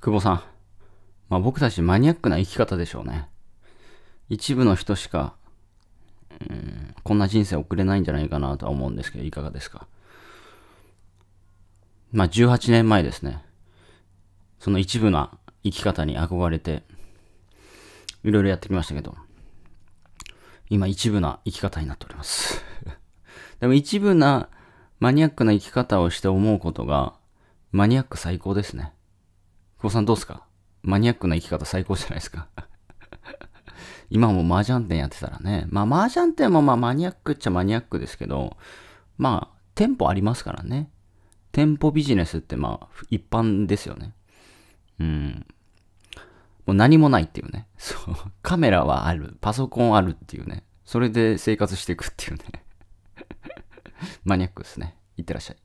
久保さん。まあ僕たちマニアックな生き方でしょうね。一部の人しか、うん、こんな人生送れないんじゃないかなとは思うんですけど、いかがですか。まあ18年前ですね。その一部な生き方に憧れて、いろいろやってきましたけど、今一部な生き方になっております。でも一部なマニアックな生き方をして思うことが、マニアック最高ですね。久保さんどうすかマニアックな生き方最高じゃないですか 今も麻雀店やってたらね。まあ麻雀店もまあマニアックっちゃマニアックですけど、まあ店舗ありますからね。店舗ビジネスってまあ一般ですよね。うん。もう何もないっていうね。そう。カメラはある。パソコンあるっていうね。それで生活していくっていうね。マニアックですね。いってらっしゃい。